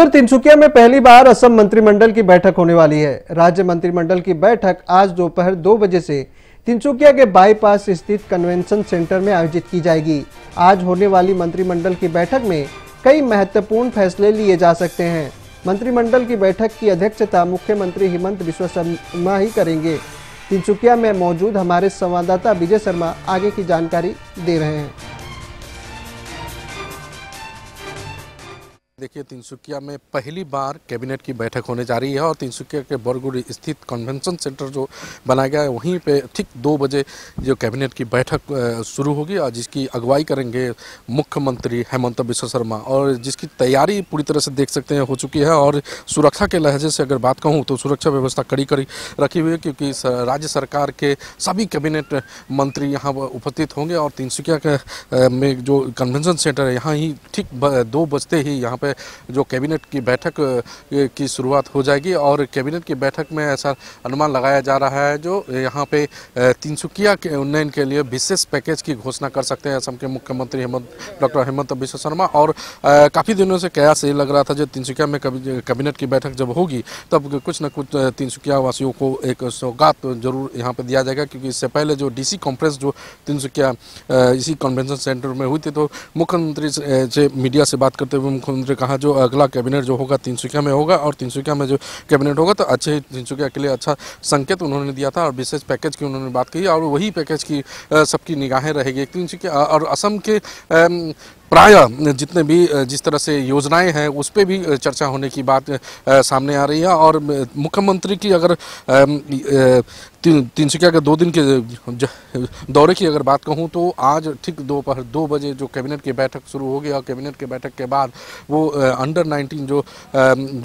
उधर तिनसुकिया में पहली बार असम मंत्रिमंडल की बैठक होने वाली है राज्य मंत्रिमंडल की बैठक आज दोपहर दो बजे से तिनसुकिया के बाईपास स्थित कन्वेंशन सेंटर में आयोजित की जाएगी आज होने वाली मंत्रिमंडल की बैठक में कई महत्वपूर्ण फैसले लिए जा सकते हैं मंत्रिमंडल की बैठक की अध्यक्षता मुख्यमंत्री हेमंत विश्व शर्मा ही करेंगे तिनसुकिया में मौजूद हमारे संवाददाता विजय शर्मा आगे की जानकारी दे रहे हैं देखिए तिनसुकिया में पहली बार कैबिनेट की बैठक होने जा रही है और तिनसुकिया के बरगुड़ी स्थित कन्वेंशन सेंटर जो बनाया गया है वहीं पे ठीक दो बजे जो कैबिनेट की बैठक शुरू होगी और जिसकी अगुवाई करेंगे मुख्यमंत्री हेमंत बिश्व शर्मा और जिसकी तैयारी पूरी तरह से देख सकते हैं हो चुकी है और सुरक्षा के लहजे से अगर बात कहूँ तो सुरक्षा व्यवस्था कड़ी कड़ी रखी हुई है क्योंकि राज्य सरकार के सभी कैबिनेट मंत्री यहाँ उपस्थित होंगे और तिनसुकिया के में जो कन्वेंशन सेंटर है यहाँ ही ठीक दो बजते ही यहाँ पे जो कैबिनेट की बैठक की शुरुआत हो जाएगी और कैबिनेट की बैठक में ऐसा अनुमान लगाया जा रहा है जो यहाँ पे तीनसुकिया के उन्नयन के लिए विशेष पैकेज की घोषणा कर सकते हैं असम के मुख्यमंत्री हेमंत डॉक्टर हेमंत विश्व शर्मा और काफ़ी दिनों से कयास ये लग रहा था जो तीनसुकिया में कैबिनेट की बैठक जब होगी तब कुछ न कुछ तीनसुकिया वासियों को एक सौगात जरूर यहाँ पर दिया जाएगा क्योंकि इससे पहले जो डीसी कॉन्फ्रेंस जो तीनसुकिया इसी कन्वेंशन सेंटर में हुई थी तो मुख्यमंत्री से मीडिया से बात करते हुए मुख्यमंत्री फिर कहा जो अगला कैबिनेट जो होगा सुखिया में होगा और तीनसुकिया में जो कैबिनेट होगा तो अच्छे सुखिया के लिए अच्छा संकेत उन्होंने दिया था और विशेष पैकेज की उन्होंने बात कही और वही पैकेज की सबकी निगाहें रहेगी तीनसुकिया और असम के प्राय जितने भी जिस तरह से योजनाएं हैं उस पर भी चर्चा होने की बात सामने आ रही है और मुख्यमंत्री की अगर तीन सौ के दो दिन के दौरे की अगर बात कहूँ तो आज ठीक दोपहर दो, बजे जो कैबिनेट की बैठक शुरू हो और कैबिनेट के बैठक के बाद वो अंडर 19 जो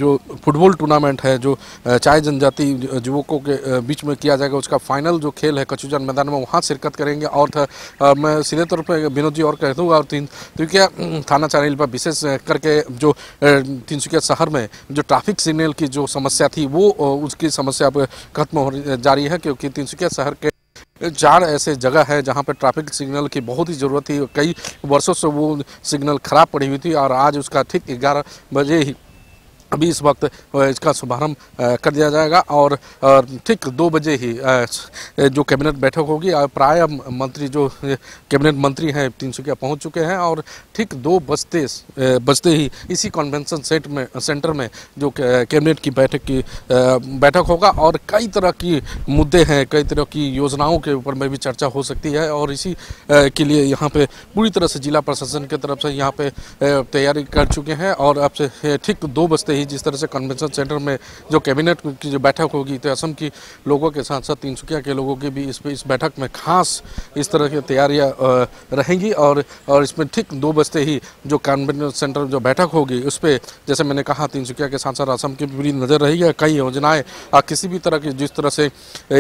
जो फुटबॉल टूर्नामेंट है जो चाय जनजाति युवकों के बीच में किया जाएगा उसका फाइनल जो खेल है कचुजन मैदान में वहाँ शिरकत करेंगे और मैं सीधे तौर पर विनोद जी और कह दूँगा और तीन क्योंकि तो तिनसुकिया थाना चैनल पर विशेष करके जो तिनसुकिया शहर में जो ट्रैफिक सिग्नल की जो समस्या थी वो उसकी समस्या अब खत्म हो जा रही है क्योंकि तिनसुकिया शहर के चार ऐसे जगह है जहाँ पर ट्रैफिक सिग्नल की बहुत ही ज़रूरत थी कई वर्षों से वो सिग्नल ख़राब पड़ी हुई थी और आज उसका ठीक ग्यारह बजे ही अभी इस वक्त इसका शुभारंभ कर दिया जाएगा और ठीक दो बजे ही जो कैबिनेट बैठक होगी प्राय मंत्री जो कैबिनेट मंत्री हैं तिनसुकिया पहुंच चुके हैं और ठीक दो बजते बजते ही इसी कन्वेंशन सेट में सेंटर में जो कैबिनेट की बैठक की बैठक होगा और कई तरह की मुद्दे हैं कई तरह की योजनाओं के ऊपर में भी चर्चा हो सकती है और इसी के लिए यहाँ पर पूरी तरह से जिला प्रशासन की तरफ से यहाँ पर तैयारी कर चुके हैं और अब से ठीक दो बजते ही जिस तरह से कन्वेंशन सेंटर में जो कैबिनेट की जो बैठक होगी तो असम की लोगों के साथ साथ तीनसुकिया के लोगों की भी इस इस बैठक में खास इस तरह की तैयारियां रहेंगी और और इसमें ठीक दो बजते ही जो कन्वेंशन सेंटर जो बैठक होगी उस पर जैसे मैंने कहा तीनसुकिया के साथ साथ असम की पूरी नज़र रही है कई योजनाएँ किसी भी तरह की जिस तरह से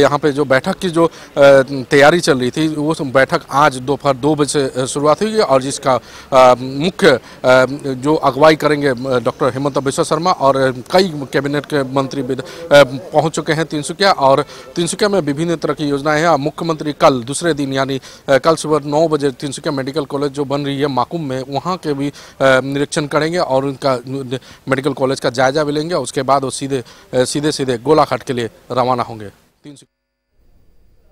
यहाँ पर जो बैठक की जो तैयारी चल रही थी वो बैठक आज दोपहर दो, दो बजे शुरुआत हुई और जिसका मुख्य जो अगुवाई करेंगे डॉक्टर हेमंत बिश्व शर्मा शर्मा और कई कैबिनेट के मंत्री पहुंच चुके हैं तिनसुकिया और तिनसुकिया में विभिन्न तरह की योजनाएं हैं मुख्यमंत्री कल दूसरे दिन यानी कल सुबह नौ बजे तिनसुकिया मेडिकल कॉलेज जो बन रही है माकुम में वहाँ के भी निरीक्षण करेंगे और उनका मेडिकल कॉलेज का जायजा भी लेंगे उसके बाद वो सीधे सीधे सीधे गोलाघाट के लिए रवाना होंगे तीन